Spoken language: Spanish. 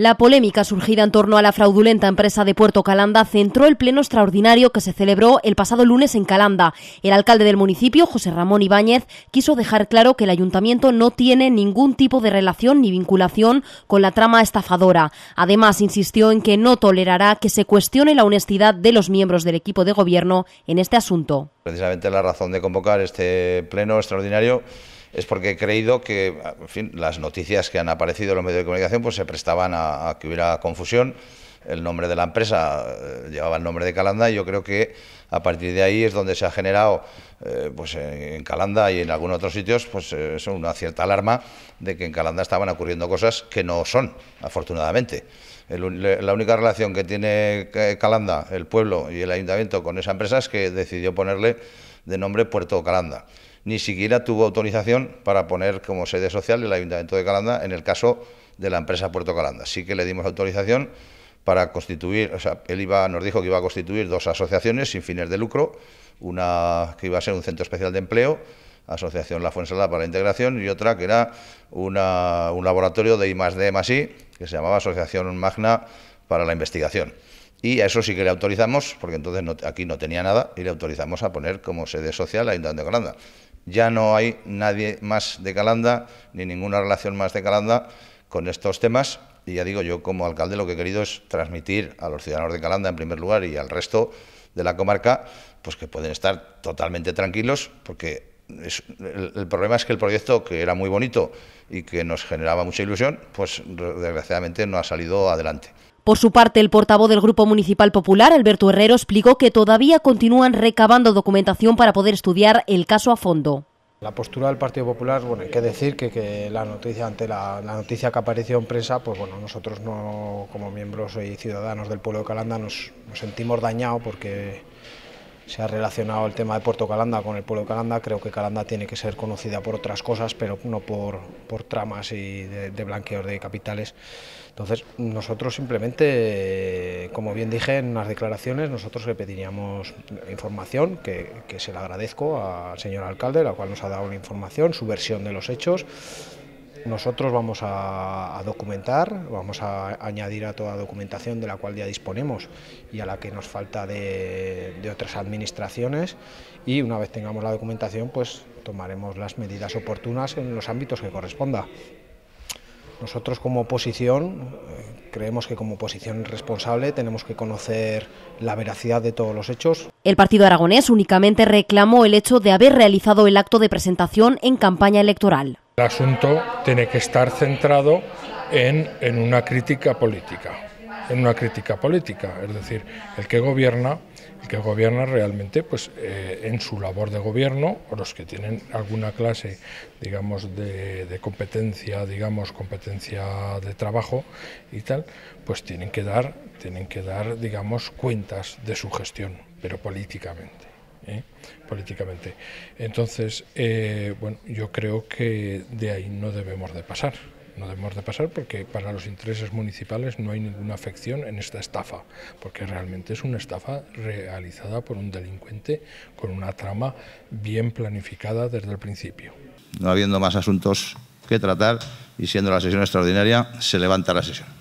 La polémica surgida en torno a la fraudulenta empresa de Puerto Calanda centró el pleno extraordinario que se celebró el pasado lunes en Calanda. El alcalde del municipio, José Ramón Ibáñez, quiso dejar claro que el ayuntamiento no tiene ningún tipo de relación ni vinculación con la trama estafadora. Además, insistió en que no tolerará que se cuestione la honestidad de los miembros del equipo de gobierno en este asunto. Precisamente la razón de convocar este pleno extraordinario es porque he creído que, las noticias que han aparecido en los medios de comunicación pues se prestaban a, que hubiera confusión. El nombre de la empresa eh, llevaba el nombre de Calanda y yo creo que a partir de ahí es donde se ha generado, eh, pues en Calanda y en algunos otros sitios, pues eh, una cierta alarma de que en Calanda estaban ocurriendo cosas que no son, afortunadamente. la única relación que tiene Calanda, el pueblo y el ayuntamiento con esa empresa es que decidió ponerle de nombre Puerto Calanda ni siquiera tuvo autorización para poner como sede social el Ayuntamiento de Calanda en el caso de la empresa Puerto Calanda. Sí que le dimos autorización para constituir, o sea, él iba, nos dijo que iba a constituir dos asociaciones sin fines de lucro, una que iba a ser un centro especial de empleo, Asociación La Fuensalada para la Integración, y otra que era un laboratorio de I+, D+, I, que se llamaba Asociación Magna para la Investigación. Y a eso sí que le autorizamos, porque entonces aquí no tenía nada, y le autorizamos a poner como sede social a Ayuntamiento de Calanda. Ya no hay nadie más de Calanda, ni ninguna relación más de Calanda con estos temas. Y ya digo, yo como alcalde lo que he querido es transmitir a los ciudadanos de Calanda en primer lugar y al resto de la comarca, pues que pueden estar totalmente tranquilos, porque el, el, problema es que el proyecto, que era muy bonito y que nos generaba mucha ilusión, pues desgraciadamente no ha salido adelante. Por su parte, el portavoz del Grupo Municipal Popular, Alberto Herrero, explicó que todavía continúan recabando documentación para poder estudiar el caso a fondo. La postura del Partido Popular, bueno, hay que decir que, la noticia ante la, noticia que apareció en prensa, pues bueno, nosotros no, como miembros y ciudadanos del pueblo de Calanda nos sentimos dañados porque se ha relacionado el tema de Puerto Calanda con el pueblo de Calanda, creo que Calanda tiene que ser conocida por otras cosas, pero no por, por tramas y de, de blanqueos de capitales. Entonces, nosotros simplemente, como bien dije en las declaraciones, nosotros le pediríamos información, que, que se la agradezco al señor alcalde, la cual nos ha dado la información, su versión de los hechos, nosotros vamos a, documentar, vamos a añadir a toda documentación de la cual ya disponemos y a la que nos falta de, de otras administraciones y una vez tengamos la documentación pues tomaremos las medidas oportunas en los ámbitos que corresponda. Nosotros como oposición eh, creemos que como oposición responsable tenemos que conocer la veracidad de todos los hechos. El Partido Aragonés únicamente reclamó el hecho de haber realizado el acto de presentación en campaña electoral. El asunto tiene que estar centrado en, en una crítica política en una crítica política, es decir, el que gobierna, el que gobierna realmente, pues eh, en su labor de gobierno, o los que tienen alguna clase, digamos, de, de, competencia, digamos, competencia de trabajo y tal, pues tienen que dar, tienen que dar, digamos, cuentas de su gestión, pero políticamente. ¿eh? políticamente. Entonces, eh, bueno, yo creo que de ahí no debemos de pasar. No debemos de pasar porque para los intereses municipales no hay ninguna afección en esta estafa, porque realmente es una estafa realizada por un delincuente con una trama bien planificada desde el principio. No habiendo más asuntos que tratar y siendo la sesión extraordinaria, se levanta la sesión.